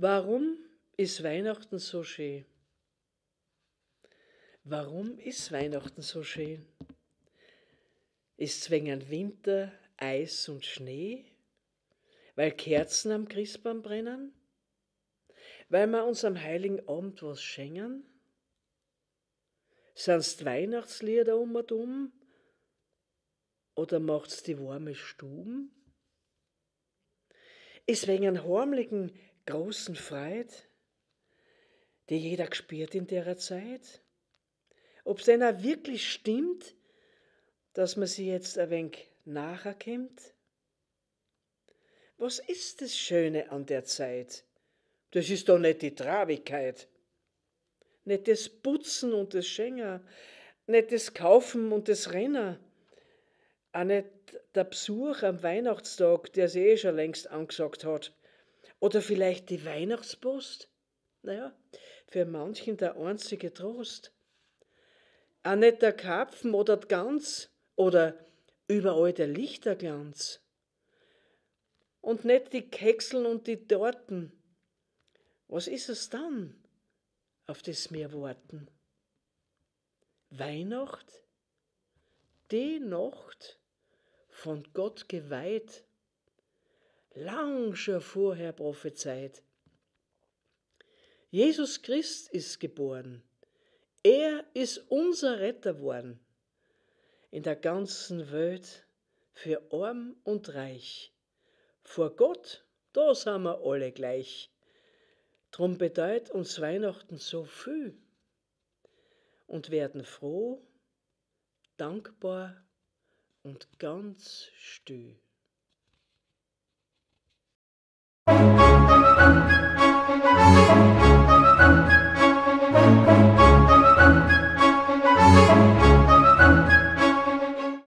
Warum ist Weihnachten so schön? Warum ist Weihnachten so schön? Ist wegen Winter, Eis und Schnee? Weil Kerzen am Christbaum brennen? Weil wir uns am Heiligen Abend was schenken? Sind's Weihnachtslieder um und um? Oder macht's die warme Stuben? Ist wegen einem harmlichen großen Freude, die jeder gespürt in der Zeit. Ob es denn wirklich stimmt, dass man sie jetzt ein wenig nacherkennt? Was ist das Schöne an der Zeit? Das ist doch nicht die Trabigkeit, nicht das Putzen und das Schänger, nicht das Kaufen und das Renner, auch nicht der Besuch am Weihnachtstag, der sie eh schon längst angesagt hat – oder vielleicht die Weihnachtspost? Naja, für manchen der einzige Trost. Auch nicht der Karpfen oder die Gans oder überall der Lichterglanz. Und nicht die Kekseln und die Torten. Was ist es dann, auf das mir warten? Weihnacht? Die Nacht, von Gott geweiht, lang schon vorher prophezeit. Jesus Christ ist geboren. Er ist unser Retter worden. In der ganzen Welt für arm und reich. Vor Gott, da sind wir alle gleich. Drum bedeutet uns Weihnachten so viel und werden froh, dankbar und ganz still.